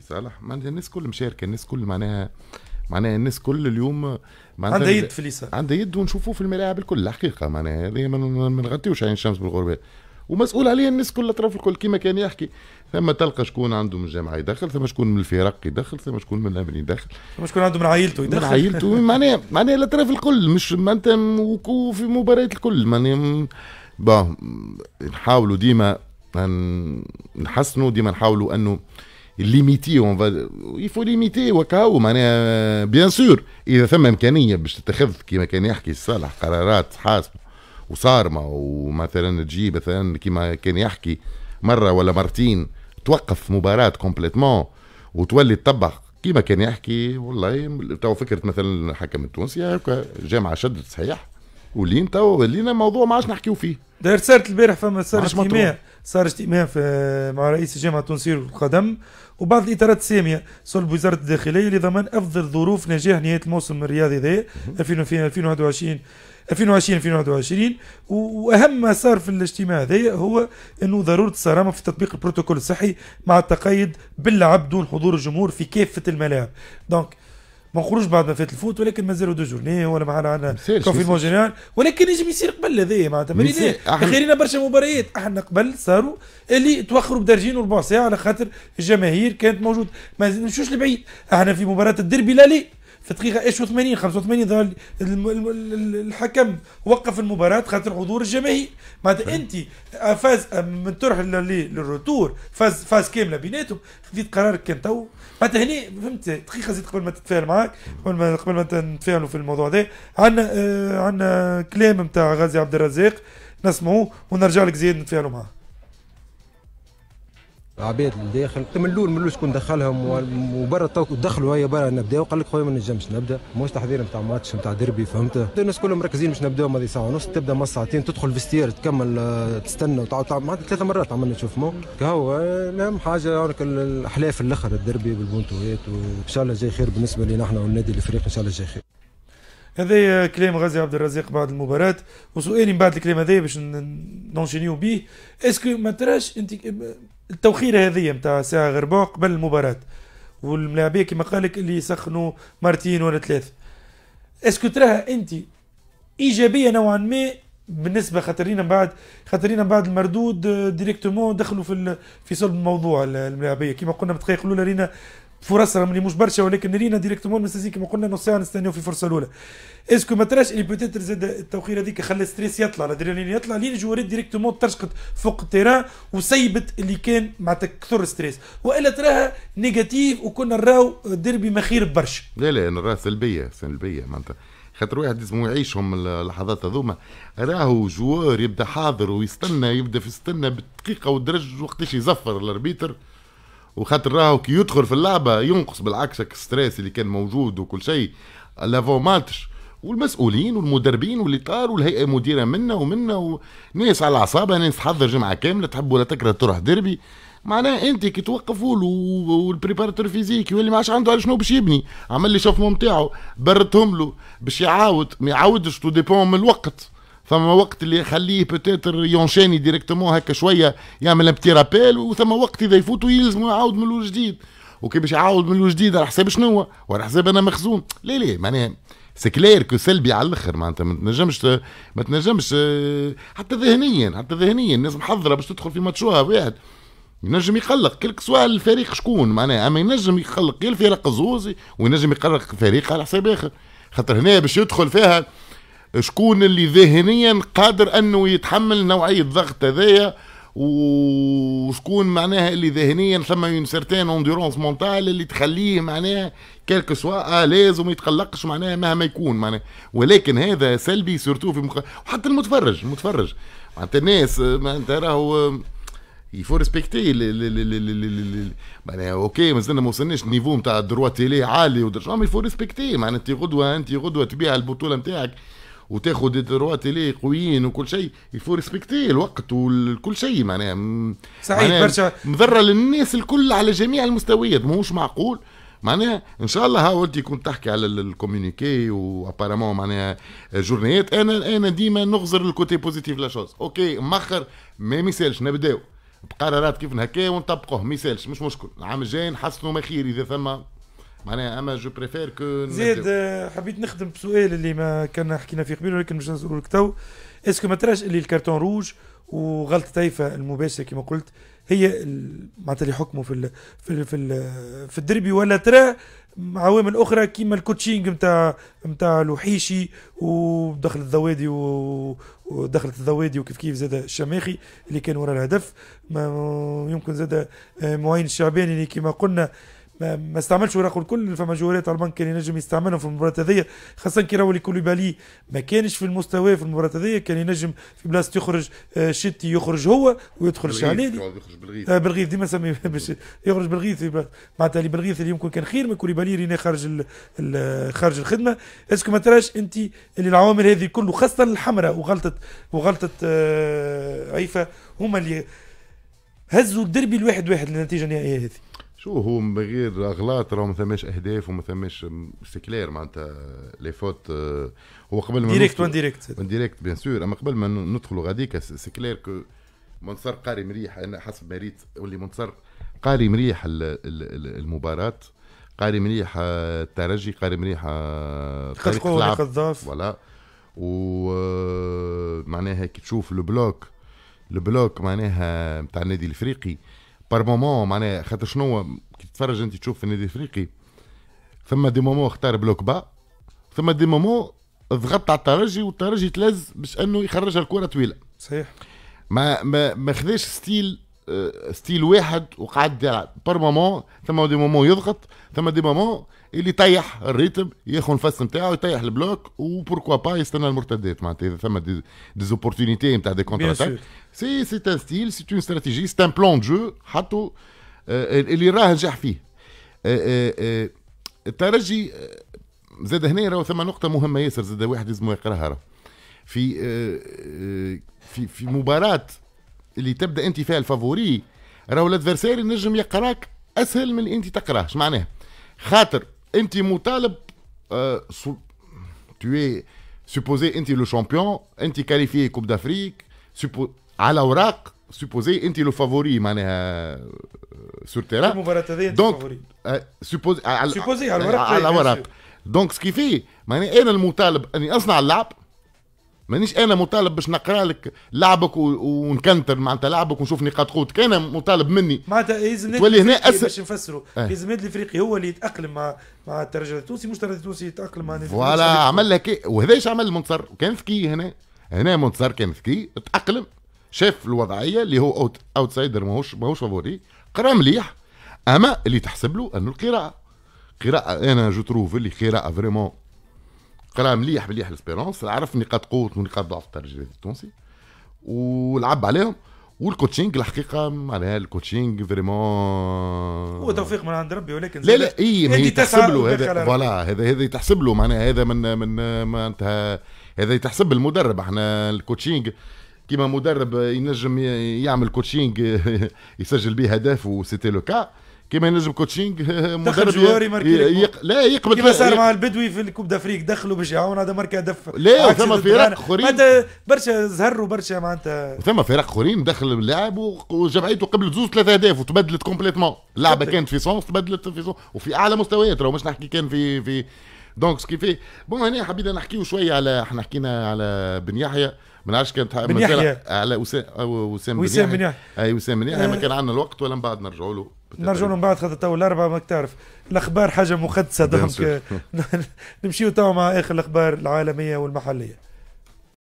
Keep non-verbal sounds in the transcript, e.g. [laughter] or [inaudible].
سي صالح معناتها الناس كل مشاركه الناس كل معناها معناها الناس كل اليوم عندها يد في اليسار عندها يد ونشوفوه في الملاعب الكل الحقيقه معناها هذه ما نغطيوش عين الشمس بالغرباء ومسؤول عليها الناس كل الاطراف الكل كما كان يحكي ثم تلقى شكون عنده من الجامعه يدخل ثم شكون من الفرق يدخل ثم شكون من الامن يدخل ثم شكون عنده من عائلته يدخل من عائلته معناها معناها الاطراف الكل مش معناتها انت في مباريات الكل معناها بون نحاولوا ديما نحسنوا ديما نحاولوا انه ليميتي اون فا يفو ليميتي وكاو معناها بيان سور اذا ثم امكانيه باش تتخذ كما كان يحكي الصالح قرارات حاسمه وصارمه ومثلا تجي مثلا كما كان يحكي مره ولا مرتين توقف مباراه كومبليتمون وتولي تطبق كما كان يحكي والله تو فكره مثلا الحكم التونسي جامعه شدت صحيح ولين توا ولينا موضوع ما عادش نحكيو فيه داير صارت البارح فما صار اجتماع صار اجتماع في مع رئيس الجامعه التونسيه للقدم وبعض الاطارات الساميه صلب وزاره الداخليه لضمان افضل ظروف نجاح نهايه الموسم الرياضي ذا 2021 2020 2021 واهم ما صار في الاجتماع هذا هو انه ضروره الصرامه في تطبيق البروتوكول الصحي مع التقيد باللعب دون حضور الجمهور في كافه الملاعب دونك ما نخرجش بعد ما فات الفوت ولكن مازالوا دو جورني ولا معنا عندنا كونفينمون جينيرال ولكن يجب يصير قبل هذايا معناتها خيرنا برشا مباريات احنا قبل صاروا اللي توخروا بدرجين وربع ساعه على خاطر الجماهير كانت موجوده ما نمشوش لبعيد احنا في مباراه الديربي لا ليه في دقيقه 85 85 ظهر الحكم وقف المباراه خاطر حضور الجماهير معناتها انت آه، فاز آه، من تروح للروتور فاز فاز كامله بيناتهم خذيت قرارك كان تو معناتها هنا فهمت دقيقه زيد قبل ما تتفاعل معاك قبل ما قبل ما نتفاعلوا في الموضوع هذا عندنا آه، عندنا كلام نتاع غازي عبد الرزاق نسمعوه ونرجع لك زياد نتفاعلوا معاه عباد لداخل طيب، من الاول من الاول شكون دخلهم وبرا تو دخلوا هي برا نبدا وقال لك خويا ما نجمش نبدا مش تحضير نتاع ماتش نتاع ديربي فهمت الناس كلهم مركزين باش نبداو ماضي ساعه ونص تبدا ما ساعتين تدخل فيستير تكمل آه، تستنى وتعاود معناتها ثلاث مرات عملنا نشوف مو هو اهم نعم، حاجه هونك الاحلاف الاخر الديربي بالبونتويات وان شاء الله جاي خير بالنسبه لنا احنا والنادي الافريقي ان شاء الله جاي خير هذا كلام غازي عبد الرزاق بعد المباراة وسؤالي من بعد الكلام هذا باش ننشينيو به اسكو ما تراش انت التوخيره هذه نتاع ساعه غرباع قبل المباراه والملاعبيه كما قالك اللي يسخنوا مرتين ولا ثلاث اسكو تراها انت ايجابيه نوعا ما بالنسبه خاطرين من بعد خاطرين من بعد المردود ديريكتومون آه، دخلوا في في صلب الموضوع الملاعبيه كما قلنا بتخيلوا لنا فرصهم اللي مش برشا ولكن رينا ديريكتومون مستنيين كما قلنا نص ساعه نستناو في الفرصه الاولى اسكو ما تراش اللي بوتيتر زاد التوقير هذيك خلى ستريس يطلع الادرينالين يطلع لين الجوارات ديريكتومون ترشقت فوق التيران وسيبت اللي كان معناتها كثر ستريس والا تراها نيجاتيف وكنا نراو ديربي مخير برشا لا لا نراها سلبيه سلبيه معناتها خاطر واحد لازم يعيشهم اللحظات هذوما راهو جوار يبدا حاضر ويستنى يبدا في استنى بالدقيقه والدرج وقتاش يزفر الاربيتر وخاطر راهو كي يدخل في اللعبه ينقص بالعكس الستريس اللي كان موجود وكل شيء لافو ماتش والمسؤولين والمدربين واللي طار والهيئه المديره منا ومنا وناس على اعصابها ناس تحضر جمعه كامله تحب ولا تكره تروح ديربي معناها انت كي توقفوا له والبريباراتور فيزيك يولي ما عادش عنده على شنو باش يبني عمل لي شوفمون نتاعو بردهم له باش يعاود ما يعاودش تو ديبون من الوقت ثم وقت اللي يخليه بوتيتر يونشيني ديريكتومون هكا شويه يعمل بتي رابيل وثم وقت اذا يفوت يلزمه يعاود من الاول جديد وكي باش يعاود من الاول جديد على حساب شنو هو؟ وعلى حساب انا مخزون لا لا معناها سي كلير كو سلبي على الاخر معناتها ما تنجمش ما تنجمش حتى ذهنيا حتى ذهنيا الناس محضره باش تدخل في ماتشوها واحد ينجم يقلق كل سواء الفريق شكون معناها اما ينجم يقلق يا الفريق الزوزي وينجم يقلق فريق على حساب اخر خاطر هنا باش يدخل فيها شكون اللي ذهنيا قادر انه يتحمل نوعيه الضغط هذايا وشكون معناها اللي ذهنيا ثم اون سيرتين اوندورونس مونتال اللي تخليه معناها كيلكو سوا اليز وما يتقلقش معناها مهما يكون معناها ولكن هذا سلبي سورتو في مخ... وحتى المتفرج المتفرج معناتها الناس معناتها راهو يفو ريسبكتي معناها اوكي مازلنا ما وصلناش النيفو نتاع الدروا تيلي عالي ودرجه ما يفو ريسبكتي معناتها انت غدوه انت غدوه تبيع البطوله نتاعك وتاخذ دروا تيلي قويين وكل شيء يفو ريسبكتي الوقت وكل شيء معناها صحيح برشا مضره للناس الكل على جميع المستويات ماهوش معقول معناها ان شاء الله ها انت كنت تحكي على الكوميونيكي وابارامون معناها جورنيات انا انا ديما نغزر الكوتي بوزيتيف لا شوز اوكي مخر ما يسالش نبداو بقرارات كيف هكا ونطبقوه ما يسالش مش مشكل العام الجاي نحسنوا ما خير اذا ثم معناها اما جو بريفير كو زيد آه، حبيت نخدم بسؤال اللي ما كنا حكينا فيه قبل ولكن باش نسالو لك تو اسكو ما تراش اللي الكارتون روج وغلطه طيفه المباشره كما قلت هي معناتها اللي حكموا في الـ في الـ في, الـ في الدربي ولا ترى عوامل اخرى كيما الكوتشينج نتاع نتاع الوحيشي ودخل الذوادي ودخلت الذوادي وكيف كيف زاد الشماخي اللي كان وراء الهدف يمكن زاد معين الشعباني اللي كما قلنا ما ما استعملش وراقه الكل فما على البنك كان ينجم يستعملهم في المباراه هذيا خاصه كي راهو كوليبالي ما كانش في المستوى في المباراه هذيا كان ينجم في بلاصه يخرج آه، شتي يخرج هو ويدخل الشعلالي يخرج بالغيث آه، بالغيث ديما سمي [laughs] باش يخرج بالغيث معناتها اللي بالغيث اللي يمكن كان خير من كوليبالي رينا خارج خارج الخدمه اسكو ما تراش انت اللي العوامل هذه كله خاصه الحمراء وغلطه وغلطه آه، عيفه هما اللي هزوا الدربي الواحد واحد للنتيجه النهائيه هذه شو هو من غير اغلاط راه ما ثماش اهداف وما ثماش سيكلير معناتها لي فوت آه، هو قبل ما ديريكت وان ديريكت وان ديريكت بيان سور اما قبل ما ندخلوا غاديك سيكلير كو منصر قاري مريح انا حسب ما ريت واللي منصر قاري مريح المباراه قاري مريح آه، الترجي قاري مريح طريقه اللعب الضعف و آه، معناها كي تشوف البلوك البلوك معناها نتاع النادي الافريقي بار مومون معناها خاطر شنو كي تتفرج انت تشوف في النادي الافريقي ثم دي مومون اختار بلوك با ثم دي مومون ضغط على الترجي والترجي تلز باش انه يخرج الكره طويله صحيح ما ما ما خذاش ستيل ستيل واحد وقعد بار مومون ثم دي مومون يضغط ثم دي مومون اللي يطيح الريتم ياخذ الفاس نتاعو يطيح البلوك وبوركوا با يستنى المرتدات معناتها اذا ثم دي زوبورتينيتي نتاع دي كونتر اتاك سي سي ان ستيل سي اون استراتيجي سي ان بلان جو حطوا اللي راه نجح فيه آه، آه، آه، الترجي زاد هنا راهو ثم نقطة مهمة ياسر زاد واحد لازم يقراها في في في مباراة اللي تبدا انت فيها الفافوري راهو الادفرساري نجم يقراك اسهل من اللي انت تقراه اش معناها خاطر Inti Moutaleb, euh, tu es supposé Inti le champion, Inti qualifié Coupe d'Afrique, à laurac supposé Inti le favori euh, sur terrain. Donc, euh, supposé à laurac. Donc, ce qui fait, معناها en المطالب أني أصنع اللعب مانيش انا مطالب باش نقرا لك لعبك ونكنتر معناتها لعبك ونشوف نقاط قوتك انا مطالب مني معناتها يلزم تولي هنا أس... باش نفسروا يلزم آه. النادي الافريقي هو اللي يتاقلم مع مع الترجي التونسي مش الترجي التونسي يتاقلم مع فوالا عمل لك إيه؟ وهذا ايش عمل المنتصر كان ذكي هنا هنا منتصر كان ذكي تاقلم شاف الوضعيه اللي هو أوت... اوتسايدر ماهوش ماهوش فابوري قرا مليح اما اللي تحسب له انه القراءه قراءه انا جو تروف اللي قراءه فريمون قرا مليح مليح الاسبيرونس عرف نقاط قوه ونقاط ضعف الترجي التونسي ولعب عليهم والكوتشينج الحقيقه معناها الكوتشينج فريمون هو توفيق من عند ربي ولكن لا لا اي ما يتحسب له هذا فوالا هذا هذا يتحسب له معناها هذا من من معناتها هذا يتحسب المدرب احنا الكوتشينج كيما مدرب ينجم يعمل كوتشينج [laughs] يسجل به اهداف وسيتي لو كا كيما ينجم كوتشينغ [laughs] مدرب يق... لا يقبل كيما صار مع البدوي في الكوب دافريك دخلوا باش يعاون هذا مركه دف لا ثم فرق اخرين برشا زهر وبرشا معناتها ثم فرق اخرين دخل اللاعب وجمعيته قبل زوز ثلاثة اهداف وتبدلت كومبليتمون اللعبه كانت في سونس تبدلت في سونس وفي اعلى مستويات راه مش نحكي كان في في دونك سكيفي بون هنا حبينا نحكيو شويه على احنا حكينا على بن يحيى ما نعرفش كانت بن يحيى على وسام وسام بن يحيى اي وسام بن يحيى ما آه. كان عندنا الوقت ولا من بعد نرجعوا له نرجعوا من بعد خاطر تو الاربعه ماك تعرف الاخبار حاجه مقدسه دونك [laughs] نمشيو تو مع اخر الاخبار العالميه والمحليه